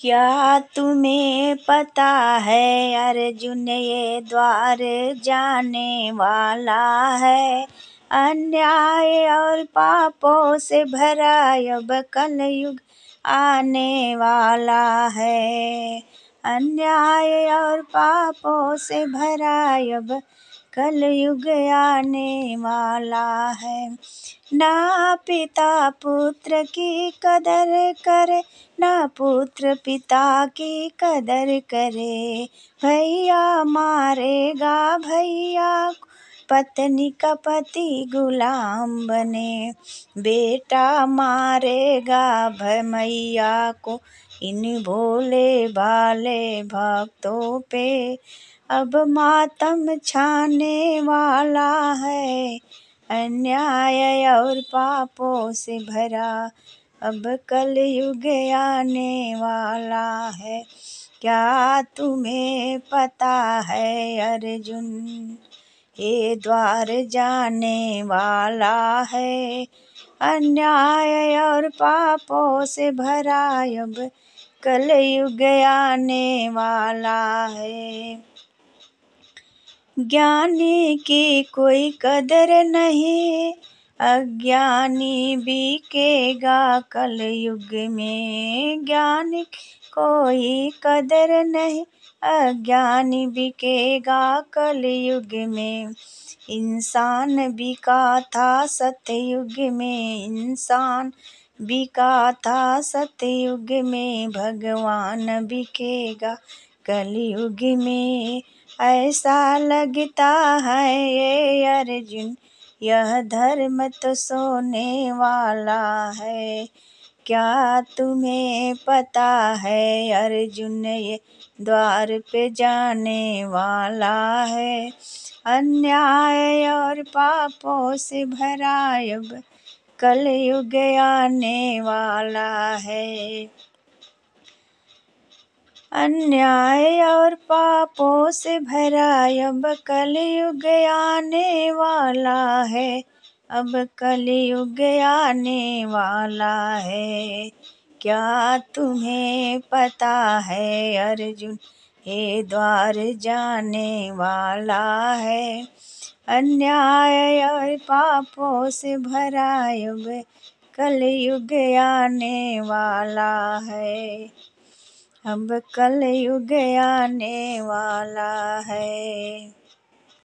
क्या तुम्हें पता है अर्जुन ये द्वार जाने वाला है अन्याय और पापों से भरा अब कलयुग आने वाला है अन्याय और पापों से भरा अब कल युग आने वाला है ना पिता पुत्र की कदर करे ना पुत्र पिता की कदर करे भैया मारेगा भैया पत्नी का पति गुलाम बने बेटा मारेगा मैया को इन भोले भाले भक्तों पे अब मातम छाने वाला है अन्याय और पापों से भरा अब कल युग आने वाला है क्या तुम्हें पता है अर्जुन के द्वार जाने वाला है अन्याय और पापों से भरा युग कल युग आने वाला है ज्ञानी की कोई कदर नहीं अज्ञानी बीकेगा कलयुग में ज्ञान कोई कदर नहीं अज्ञानी बिकेगा कलयुग में इंसान बिका था सतयुग में इंसान बिका था सतयुग में भगवान बिकेगा कलयुग में ऐसा लगता है ये अर्जुन यह धर्म तो सोने वाला है क्या तुम्हें पता है अर्जुन ये द्वार पे जाने वाला है अन्याय और पापों से भरा अब कलयुग आने वाला है अन्याय और पापों से भरा अब कलयुग आने वाला है अब कलयुग आने वाला है क्या तुम्हें पता है अर्जुन हे द्वार जाने वाला है अन्याय और पापों से भरा अब कलयुग आने वाला है अब युग आने वाला है